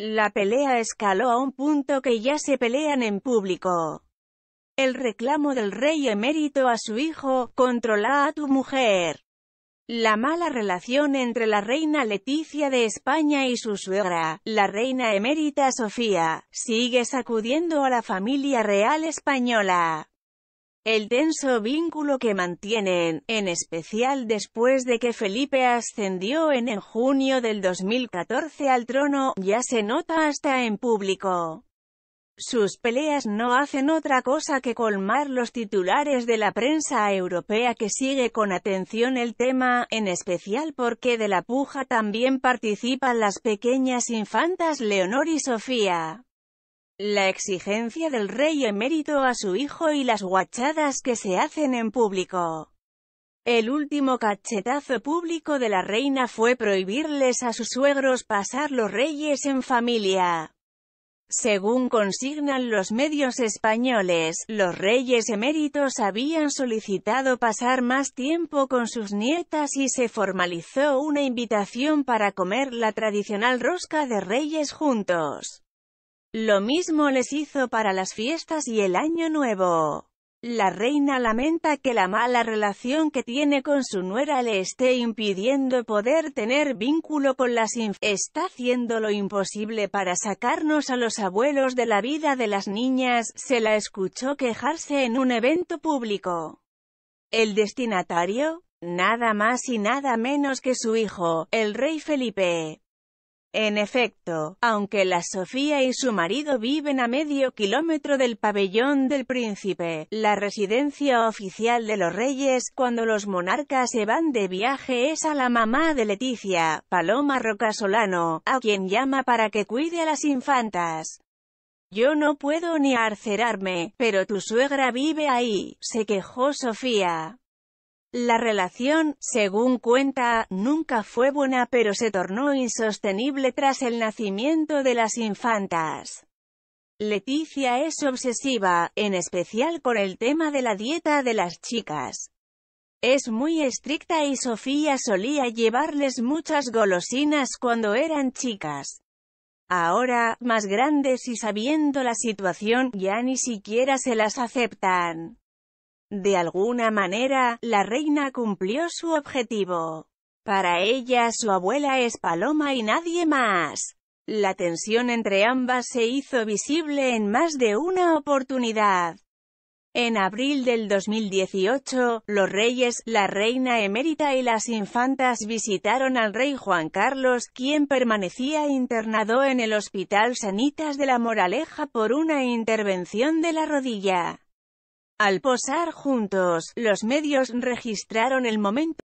La pelea escaló a un punto que ya se pelean en público. El reclamo del rey emérito a su hijo, controla a tu mujer. La mala relación entre la reina Leticia de España y su suegra, la reina emérita Sofía, sigue sacudiendo a la familia real española el tenso vínculo que mantienen, en especial después de que Felipe ascendió en, en junio del 2014 al trono, ya se nota hasta en público. Sus peleas no hacen otra cosa que colmar los titulares de la prensa europea que sigue con atención el tema, en especial porque de la puja también participan las pequeñas infantas Leonor y Sofía la exigencia del rey emérito a su hijo y las guachadas que se hacen en público. El último cachetazo público de la reina fue prohibirles a sus suegros pasar los reyes en familia. Según consignan los medios españoles, los reyes eméritos habían solicitado pasar más tiempo con sus nietas y se formalizó una invitación para comer la tradicional rosca de reyes juntos. Lo mismo les hizo para las fiestas y el Año Nuevo. La reina lamenta que la mala relación que tiene con su nuera le esté impidiendo poder tener vínculo con las inf Está haciendo lo imposible para sacarnos a los abuelos de la vida de las niñas, se la escuchó quejarse en un evento público. El destinatario, nada más y nada menos que su hijo, el rey Felipe. En efecto, aunque la Sofía y su marido viven a medio kilómetro del pabellón del príncipe, la residencia oficial de los reyes, cuando los monarcas se van de viaje es a la mamá de Leticia, Paloma Rocasolano, a quien llama para que cuide a las infantas. Yo no puedo ni arcerarme, pero tu suegra vive ahí, se quejó Sofía. La relación, según cuenta, nunca fue buena pero se tornó insostenible tras el nacimiento de las infantas. Leticia es obsesiva, en especial con el tema de la dieta de las chicas. Es muy estricta y Sofía solía llevarles muchas golosinas cuando eran chicas. Ahora, más grandes y sabiendo la situación, ya ni siquiera se las aceptan. De alguna manera, la reina cumplió su objetivo. Para ella su abuela es Paloma y nadie más. La tensión entre ambas se hizo visible en más de una oportunidad. En abril del 2018, los reyes, la reina emérita y las infantas visitaron al rey Juan Carlos, quien permanecía internado en el Hospital Sanitas de la Moraleja por una intervención de la rodilla. Al posar juntos, los medios registraron el momento